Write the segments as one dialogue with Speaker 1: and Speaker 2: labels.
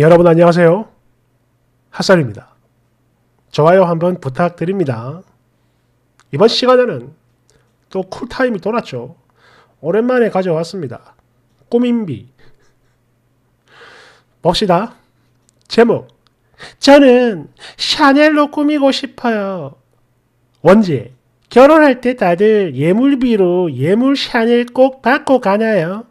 Speaker 1: 여러분 안녕하세요. 핫살입니다. 좋아요 한번 부탁드립니다. 이번 시간에는 또 쿨타임이 돌았죠. 오랜만에 가져왔습니다. 꾸민비. 봅시다. 제목. 저는 샤넬로 꾸미고 싶어요. 언제? 결혼할 때 다들 예물비로 예물 샤넬 꼭 받고 가나요?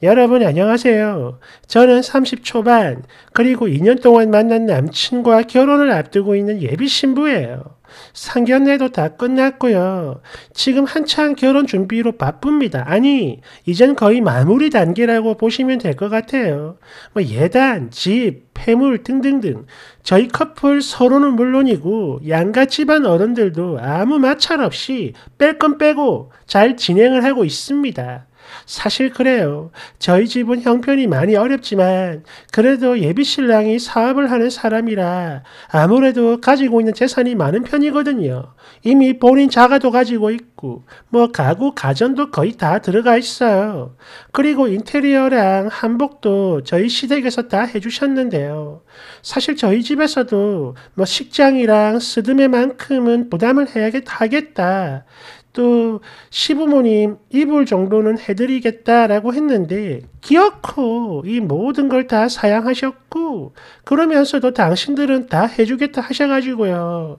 Speaker 1: 여러분 안녕하세요. 저는 30초반 그리고 2년 동안 만난 남친과 결혼을 앞두고 있는 예비 신부예요. 상견례도 다 끝났고요. 지금 한창 결혼 준비로 바쁩니다. 아니, 이젠 거의 마무리 단계라고 보시면 될 것 같아요. 뭐 예단, 집, 폐물 등등등. 저희 커플 서로는 물론이고 양가 집안 어른들도 아무 마찰 없이 뺄 건 빼고 잘 진행을 하고 있습니다. 사실 그래요. 저희 집은 형편이 많이 어렵지만 그래도 예비 신랑이 사업을 하는 사람이라 아무래도 가지고 있는 재산이 많은 편이거든요. 이미 본인 자가도 가지고 있고 뭐 가구 가전도 거의 다 들어가 있어요. 그리고 인테리어랑 한복도 저희 시댁에서 다 해주셨는데요. 사실 저희 집에서도 뭐 식장이랑 스드메만큼은 부담을 해야겠다 하겠다. 또 시부모님 입을 정도는 해드리겠다라고 했는데 기어코 이 모든 걸 다 사양하셨고 그러면서도 당신들은 다 해주겠다 하셔가지고요.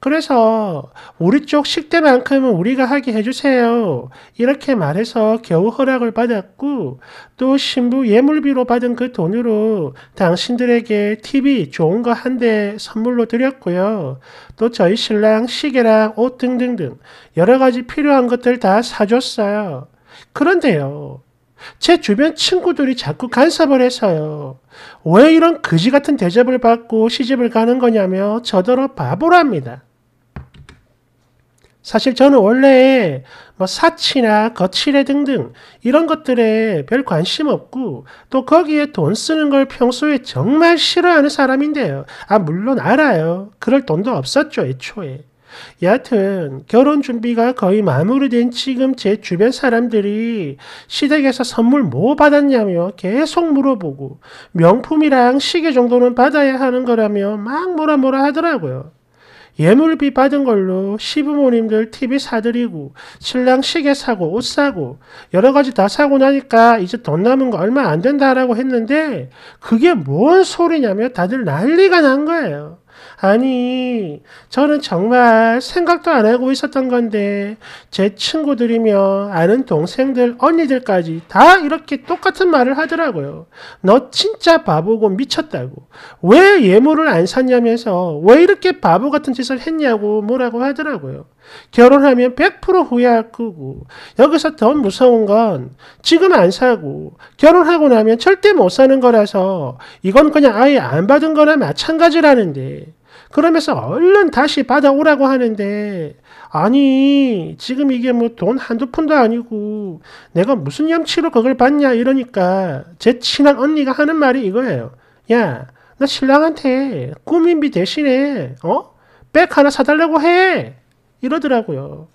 Speaker 1: 그래서 우리 쪽 식대만큼은 우리가 하게 해주세요. 이렇게 말해서 겨우 허락을 받았고 또 신부 예물비로 받은 그 돈으로 당신들에게 TV 좋은 거 한 대 선물로 드렸고요. 또 저희 신랑 시계랑 옷 등등등 여러 가지 필요한 것들 다 사줬어요. 그런데요. 제 주변 친구들이 자꾸 간섭을 해서요. 왜 이런 거지 같은 대접을 받고 시집을 가는 거냐며 저더러 바보랍니다. 사실 저는 원래 뭐 사치나 거칠애 등등 이런 것들에 별 관심 없고 또 거기에 돈 쓰는 걸 평소에 정말 싫어하는 사람인데요. 아, 물론 알아요. 그럴 돈도 없었죠, 애초에. 여하튼 결혼 준비가 거의 마무리된 지금 제 주변 사람들이 시댁에서 선물 뭐 받았냐며 계속 물어보고 명품이랑 시계 정도는 받아야 하는 거라며 막 뭐라 뭐라 하더라고요. 예물비 받은 걸로 시부모님들 TV 사드리고 신랑 시계 사고 옷 사고 여러 가지 다 사고 나니까 이제 돈 남은 거 얼마 안 된다라고 했는데 그게 뭔 소리냐며 다들 난리가 난 거예요. 아니, 저는 정말 생각도 안 하고 있었던 건데, 제 친구들이며 아는 동생들, 언니들까지 다 이렇게 똑같은 말을 하더라고요. 너 진짜 바보고 미쳤다고. 왜 예물을 안 샀냐면서, 왜 이렇게 바보 같은 짓을 했냐고 뭐라고 하더라고요. 결혼하면 100% 후회할 거고 여기서 더 무서운 건 지금 안 사고 결혼하고 나면 절대 못 사는 거라서 이건 그냥 아예 안 받은 거나 마찬가지라는데 그러면서 얼른 다시 받아오라고 하는데 아니 지금 이게 뭐 돈 한두 푼도 아니고 내가 무슨 염치로 그걸 받냐 이러니까 제 친한 언니가 하는 말이 이거예요 야 나 신랑한테 꾸민비 대신에 어? 백 하나 사달라고 해 이러더라고요.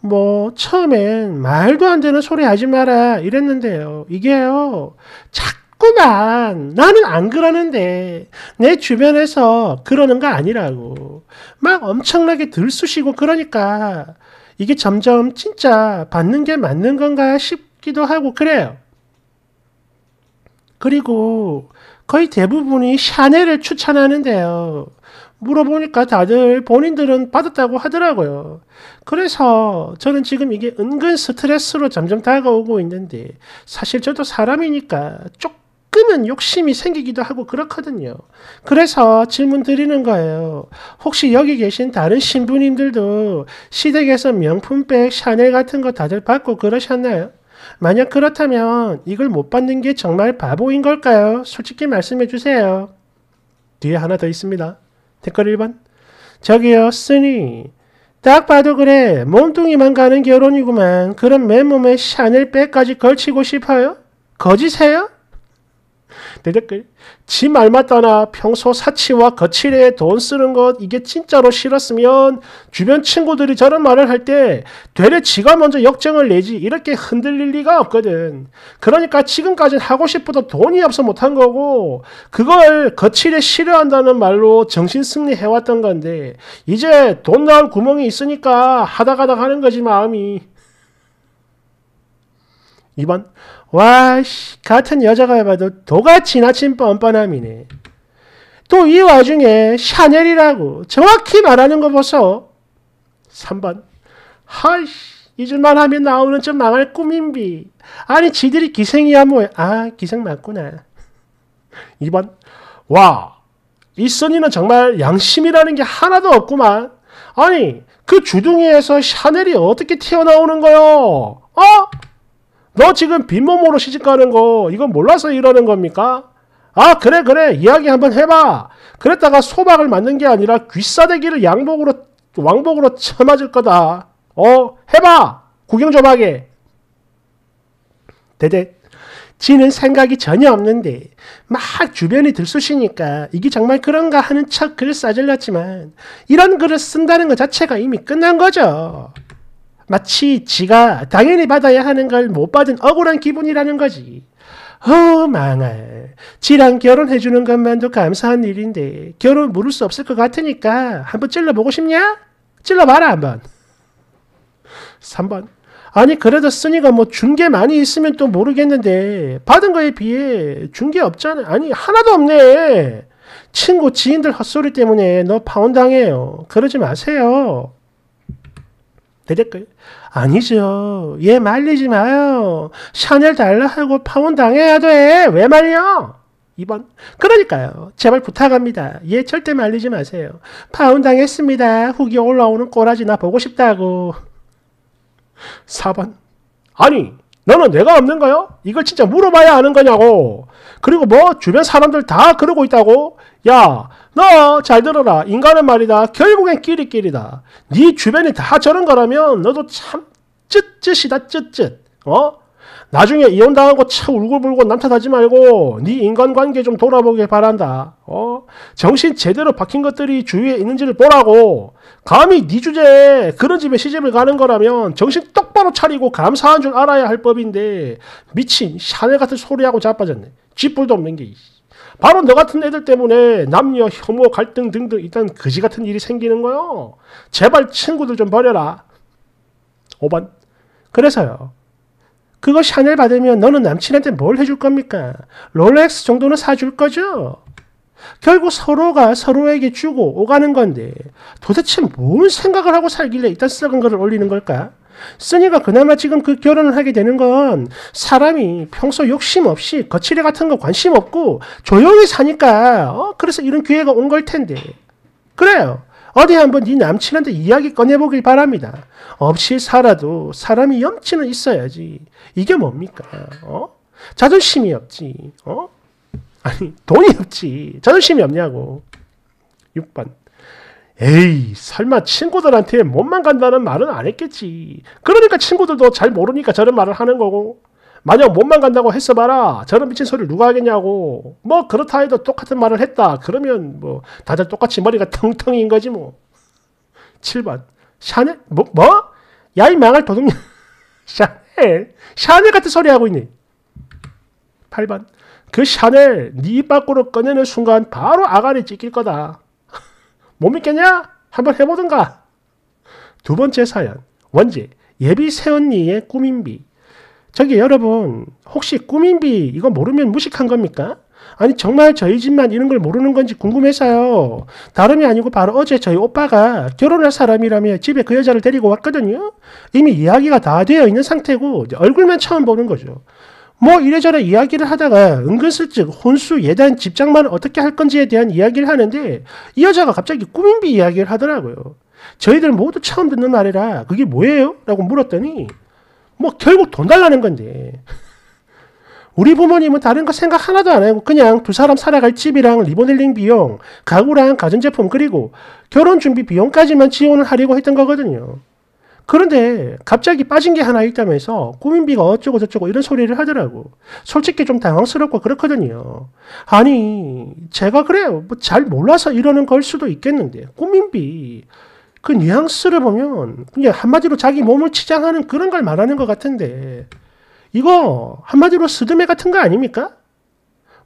Speaker 1: 뭐 처음엔 말도 안 되는 소리 하지 마라 이랬는데요. 이게요. 자꾸만 나는 안 그러는데 내 주변에서 그러는 거 아니라고 막 엄청나게 들쑤시고 그러니까 이게 점점 진짜 받는 게 맞는 건가 싶기도 하고 그래요. 그리고 거의 대부분이 샤넬을 추천하는데요. 물어보니까 다들 본인들은 받았다고 하더라고요. 그래서 저는 지금 이게 은근 스트레스로 점점 다가오고 있는데 사실 저도 사람이니까 조금은 욕심이 생기기도 하고 그렇거든요. 그래서 질문 드리는 거예요. 혹시 여기 계신 다른 신부님들도 시댁에서 명품백, 샤넬 같은 거 다들 받고 그러셨나요? 만약 그렇다면 이걸 못 받는 게 정말 바보인 걸까요? 솔직히 말씀해 주세요. 뒤에 하나 더 있습니다. 댓글 1번. 저기요,쓰니. 딱 봐도 그래. 몸뚱이만 가는 결혼이구만. 그럼 맨몸에 샤넬백까지 걸치고 싶어요? 거지세요? 대댓글. 지 말만 따나 평소 사치와 거칠에 돈 쓰는 것 이게 진짜로 싫었으면 주변 친구들이 저런 말을 할 때 되레 지가 먼저 역정을 내지 이렇게 흔들릴 리가 없거든. 그러니까 지금까지 하고 싶어도 돈이 없어 못한 거고 그걸 거칠에 싫어한다는 말로 정신 승리해왔던 건데 이제 돈 나올 구멍이 있으니까 하다가다 하는 거지 마음이. 2번 와씨 같은 여자가 해봐도 도가 지나친 뻔뻔함이네. 또 이 와중에 샤넬이라고 정확히 말하는 거 보소. 3번 하이씨 잊을만 하면 나오는 좀 망할 꿈인비. 아니 지들이 기생이야 뭐아 기생 맞구나. 2번 와 이선이는 정말 양심이라는 게 하나도 없구만. 아니 그 주둥이에서 샤넬이 어떻게 튀어나오는 거요? 어? 너 지금 빈몸으로 시집가는 거 이건 몰라서 이러는 겁니까? 아 그래 그래 이야기 한번 해봐. 그랬다가 소박을 맞는 게 아니라 귀싸대기를 양복으로 왕복으로 쳐맞을 거다. 어 해봐 구경 좀 하게. 대대 지는 생각이 전혀 없는데 막 주변이 들쑤시니까 이게 정말 그런가 하는 척 글을 싸질렀지만 이런 글을 쓴다는 것 자체가 이미 끝난 거죠. 마치 지가 당연히 받아야 하는 걸 못 받은 억울한 기분이라는 거지. 어 망할. 지랑 결혼해주는 것만도 감사한 일인데 결혼 물을 수 없을 것 같으니까 한번 찔러보고 싶냐? 찔러봐라 한번. 3번. 아니 그래도 쓰니가 뭐 준 게 많이 있으면 또 모르겠는데 받은 거에 비해 준 게 없잖아. 아니 하나도 없네. 친구 지인들 헛소리 때문에 너 파혼당해요. 그러지 마세요. 내댓글 아니죠. 얘 말리지 마요. 샤넬 달라하고 파혼 당해야 돼. 왜 말려? 2번. 그러니까요. 제발 부탁합니다. 얘 절대 말리지 마세요. 파혼 당했습니다. 후기 올라오는 꼬라지나 보고 싶다고. 4번. 아니, 너는 내가 없는거요 이걸 진짜 물어봐야 아는 거냐고. 그리고 뭐 주변 사람들 다 그러고 있다고? 야, 너잘 들어라. 인간은 말이다. 결국엔 끼리끼리다. 네 주변이 다 저런 거라면 너도 참 쯧쯧이다. 쯧쯧. 어? 나중에 이혼당하고 차 울고불고 남탓하지 말고 네 인간관계 좀 돌아보길 바란다. 어? 정신 제대로 박힌 것들이 주위에 있는지를 보라고. 감히 네 주제에 그런 집에 시집을 가는 거라면 정신 똑바로 차리고 감사한 줄 알아야 할 법인데 미친 샤넬 같은 소리하고 자빠졌네. 쥐뿔도 없는 게. 바로 너 같은 애들 때문에 남녀 혐오 갈등 등등 일단 그지 같은 일이 생기는 거요. 제발 친구들 좀 버려라. 5번. 그래서요. 그거 샤넬 받으면 너는 남친한테 뭘 해줄 겁니까? 롤렉스 정도는 사줄 거죠? 결국 서로가 서로에게 주고 오가는 건데 도대체 뭔 생각을 하고 살길래 일단 썩은 거를 올리는 걸까? 쓰니가 그나마 지금 그 결혼을 하게 되는 건 사람이 평소 욕심 없이 거칠애 같은 거 관심 없고 조용히 사니까 어 그래서 이런 기회가 온 걸 텐데 그래요. 어디 한번 네 남친한테 이야기 꺼내보길 바랍니다. 없이 살아도 사람이 염치는 있어야지. 이게 뭡니까? 어? 자존심이 없지. 어? 아니 돈이 없지. 자존심이 없냐고. 6번. 에이, 설마 친구들한테 몸만 간다는 말은 안 했겠지. 그러니까 친구들도 잘 모르니까 저런 말을 하는 거고. 만약 몸만 간다고 했어봐라. 저런 미친 소리를 누가 하겠냐고. 뭐 그렇다 해도 똑같은 말을 했다. 그러면 뭐 다들 똑같이 머리가 텅텅인 거지 뭐. 7번. 샤넬? 뭐? 뭐? 야이 망할 도둑 님 샤넬? 샤넬 같은 소리 하고 있니? 8번. 그 샤넬 네 입 밖으로 꺼내는 순간 바로 아가리 찢길 거다. 못 믿겠냐? 한번 해보든가. 두 번째 사연. 원지. 예비 새언니의 꾸민비. 저기 여러분 혹시 꾸민비 이거 모르면 무식한 겁니까? 아니 정말 저희 집만 이런 걸 모르는 건지 궁금해서요. 다름이 아니고 바로 어제 저희 오빠가 결혼할 사람이라며 집에 그 여자를 데리고 왔거든요. 이미 이야기가 다 되어 있는 상태고 얼굴만 처음 보는 거죠. 뭐 이래저래 이야기를 하다가 은근슬쩍 혼수 예단 집장만 어떻게 할 건지에 대한 이야기를 하는데 이 여자가 갑자기 꾸민비 이야기를 하더라고요. 저희들 모두 처음 듣는 말이라 그게 뭐예요? 라고 물었더니 뭐 결국 돈 달라는 건데 우리 부모님은 다른 거 생각 하나도 안 하고 그냥 두 사람 살아갈 집이랑 리모델링 비용, 가구랑 가전제품 그리고 결혼 준비 비용까지만 지원을 하려고 했던 거거든요. 그런데 갑자기 빠진 게 하나 있다면서 꾸민비가 어쩌고 저쩌고 이런 소리를 하더라고. 솔직히 좀 당황스럽고 그렇거든요. 아니 제가 그래요. 뭐 잘 몰라서 이러는 걸 수도 있겠는데 꾸민비 그 뉘앙스를 보면 그냥 한마디로 자기 몸을 치장하는 그런 걸 말하는 것 같은데 이거 한마디로 스드메 같은 거 아닙니까?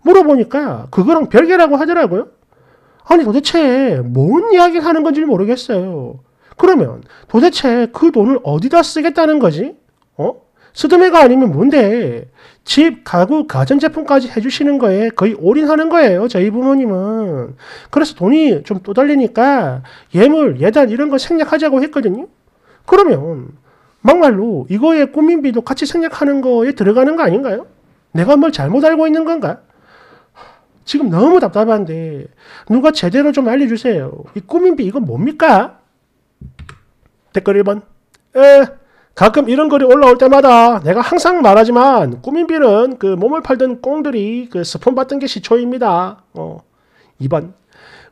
Speaker 1: 물어보니까 그거랑 별개라고 하더라고요. 아니 도대체 뭔 이야기를 하는 건지 모르겠어요. 그러면 도대체 그 돈을 어디다 쓰겠다는 거지? 어? 스드메가 아니면 뭔데? 집, 가구, 가전제품까지 해주시는 거에 거의 올인하는 거예요. 저희 부모님은. 그래서 돈이 좀 또달리니까 예물, 예단 이런 거 생략하자고 했거든요. 그러면 막말로 이거에 꾸민비도 같이 생략하는 거에 들어가는 거 아닌가요? 내가 뭘 잘못 알고 있는 건가? 지금 너무 답답한데 누가 제대로 좀 알려주세요. 이 꾸민비 이건 뭡니까? 댓글 1번. 에, 가끔 이런 글이 올라올 때마다 내가 항상 말하지만 꾸민비는 그 몸을 팔던 꽁들이 그 스폰 받던 게 시초입니다. 어. 2번.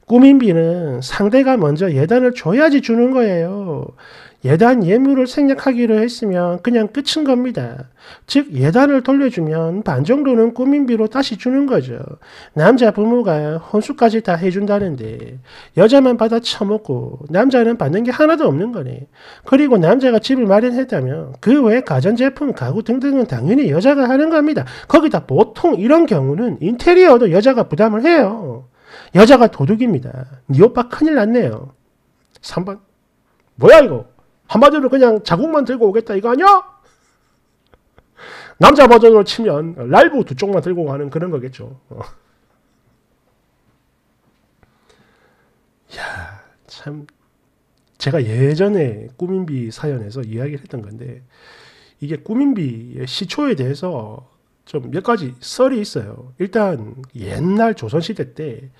Speaker 1: 꾸민비는 상대가 먼저 예단을 줘야지 주는 거예요. 예단 예물을 생략하기로 했으면 그냥 끝인 겁니다. 즉 예단을 돌려주면 반 정도는 꾸민비로 다시 주는 거죠. 남자 부모가 혼수까지 다 해준다는데 여자만 받아 처먹고 남자는 받는 게 하나도 없는 거네. 그리고 남자가 집을 마련했다면 그 외 가전제품, 가구 등등은 당연히 여자가 하는 겁니다. 거기다 보통 이런 경우는 인테리어도 여자가 부담을 해요. 여자가 도둑입니다. 이 네 오빠 큰일 났네요. 3번 뭐야 이거 한마디로 그냥 자국만 들고 오겠다 이거 아니야? 남자 버전으로 치면 랄브 두 쪽만 들고 가는 그런 거겠죠. 어. 야, 참 제가 예전에 꾸민비 사연에서 이야기를 했던 건데 이게 꾸민비의 시초에 대해서 좀몇 가지 썰이 있어요. 일단 옛날 조선시대 때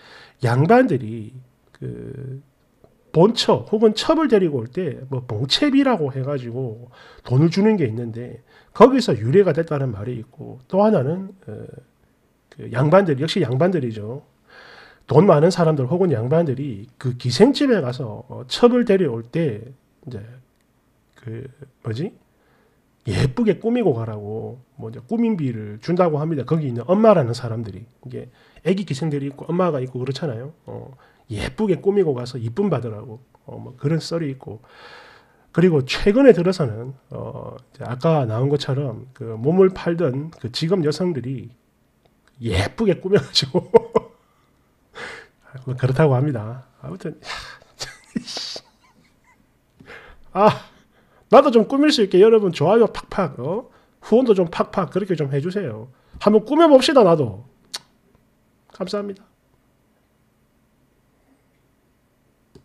Speaker 1: 양반들이 그 본처 혹은 첩을 데리고 올 때 뭐 봉채비라고 해가지고 돈을 주는 게 있는데 거기서 유래가 됐다는 말이 있고 또 하나는 어, 그 양반들 역시 양반들이죠. 돈 많은 사람들 혹은 양반들이 그 기생집에 가서 어, 첩을 데려올 때 이제 그 뭐지 예쁘게 꾸미고 가라고 뭐 이제 꾸민비를 준다고 합니다. 거기 있는 엄마라는 사람들이 이게 아기 기생들이 있고 엄마가 있고 그렇잖아요. 어, 예쁘게 꾸미고 가서 이쁨 받으라고 어, 뭐 그런 썰이 있고 그리고 최근에 들어서는 어, 아까 나온 것처럼 그 몸을 팔던 그 직업 여성들이 예쁘게 꾸며가지고 그렇다고 합니다. 아무튼 아. 나도 좀 꾸밀 수 있게 여러분 좋아요 팍팍 어? 후원도 좀 팍팍 그렇게 좀 해주세요. 한번 꾸며봅시다 나도. 감사합니다.